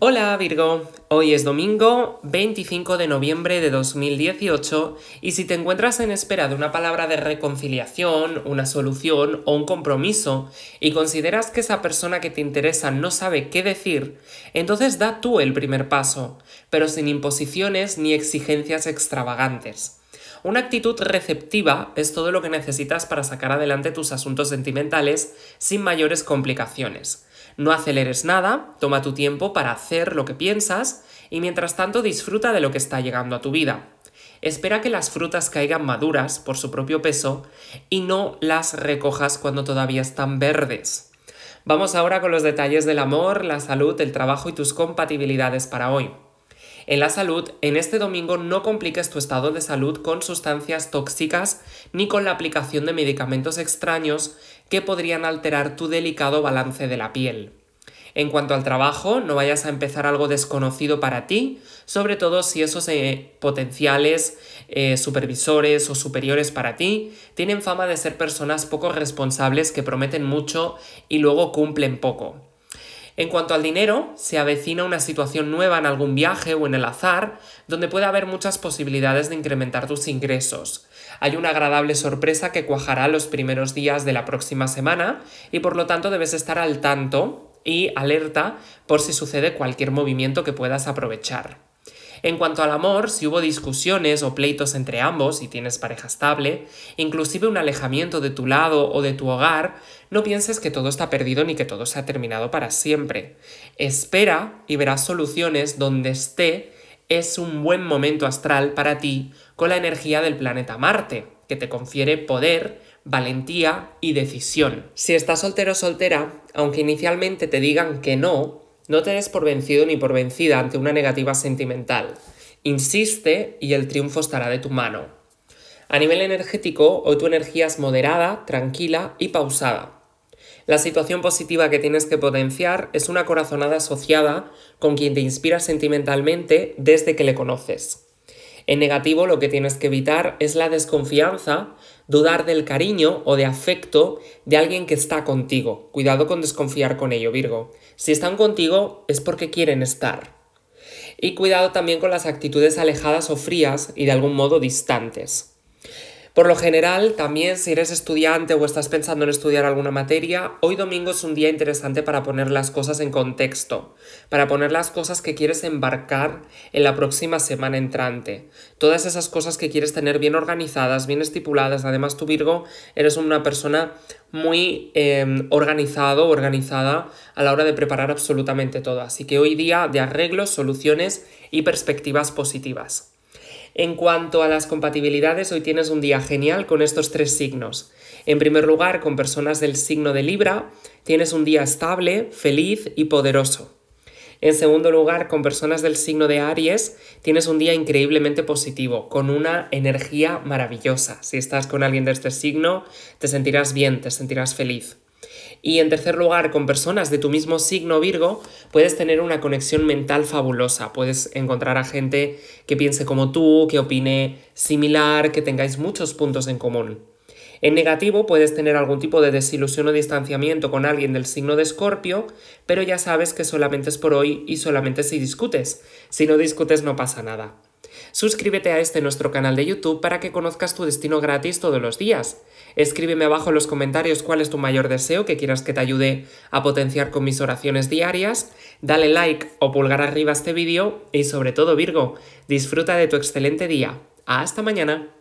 Hola Virgo, hoy es domingo 25 de noviembre de 2018 y si te encuentras en espera de una palabra de reconciliación, una solución o un compromiso y consideras que esa persona que te interesa no sabe qué decir, entonces da tú el primer paso, pero sin imposiciones ni exigencias extravagantes. Una actitud receptiva es todo lo que necesitas para sacar adelante tus asuntos sentimentales sin mayores complicaciones. No aceleres nada, toma tu tiempo para hacer lo que piensas y mientras tanto disfruta de lo que está llegando a tu vida. Espera que las frutas caigan maduras por su propio peso y no las recojas cuando todavía están verdes. Vamos ahora con los detalles del amor, la salud, el trabajo y tus compatibilidades para hoy. En la salud, en este domingo no compliques tu estado de salud con sustancias tóxicas ni con la aplicación de medicamentos extraños que podrían alterar tu delicado balance de la piel. En cuanto al trabajo, no vayas a empezar algo desconocido para ti, sobre todo si esos eh, potenciales eh, supervisores o superiores para ti tienen fama de ser personas poco responsables que prometen mucho y luego cumplen poco. En cuanto al dinero, se avecina una situación nueva en algún viaje o en el azar, donde puede haber muchas posibilidades de incrementar tus ingresos. Hay una agradable sorpresa que cuajará los primeros días de la próxima semana y por lo tanto debes estar al tanto y alerta por si sucede cualquier movimiento que puedas aprovechar. En cuanto al amor, si hubo discusiones o pleitos entre ambos, y tienes pareja estable, inclusive un alejamiento de tu lado o de tu hogar, no pienses que todo está perdido ni que todo se ha terminado para siempre. Espera y verás soluciones donde esté es un buen momento astral para ti con la energía del planeta Marte, que te confiere poder, valentía y decisión. Si estás soltero o soltera, aunque inicialmente te digan que no, no te des por vencido ni por vencida ante una negativa sentimental. Insiste y el triunfo estará de tu mano. A nivel energético, hoy tu energía es moderada, tranquila y pausada. La situación positiva que tienes que potenciar es una corazonada asociada con quien te inspira sentimentalmente desde que le conoces. En negativo lo que tienes que evitar es la desconfianza, dudar del cariño o de afecto de alguien que está contigo. Cuidado con desconfiar con ello, Virgo. Si están contigo es porque quieren estar. Y cuidado también con las actitudes alejadas o frías y de algún modo distantes. Por lo general, también si eres estudiante o estás pensando en estudiar alguna materia, hoy domingo es un día interesante para poner las cosas en contexto, para poner las cosas que quieres embarcar en la próxima semana entrante, todas esas cosas que quieres tener bien organizadas, bien estipuladas. Además, tu Virgo eres una persona muy em, organizado, organizada a la hora de preparar absolutamente todo. Así que hoy día de arreglos, soluciones y perspectivas positivas. En cuanto a las compatibilidades, hoy tienes un día genial con estos tres signos. En primer lugar, con personas del signo de Libra, tienes un día estable, feliz y poderoso. En segundo lugar, con personas del signo de Aries, tienes un día increíblemente positivo, con una energía maravillosa. Si estás con alguien de este signo, te sentirás bien, te sentirás feliz. Y en tercer lugar, con personas de tu mismo signo Virgo, puedes tener una conexión mental fabulosa. Puedes encontrar a gente que piense como tú, que opine similar, que tengáis muchos puntos en común. En negativo, puedes tener algún tipo de desilusión o distanciamiento con alguien del signo de Escorpio, pero ya sabes que solamente es por hoy y solamente si discutes. Si no discutes no pasa nada. Suscríbete a este nuestro canal de YouTube para que conozcas tu destino gratis todos los días. Escríbeme abajo en los comentarios cuál es tu mayor deseo que quieras que te ayude a potenciar con mis oraciones diarias, dale like o pulgar arriba a este vídeo y sobre todo Virgo, disfruta de tu excelente día. Hasta mañana.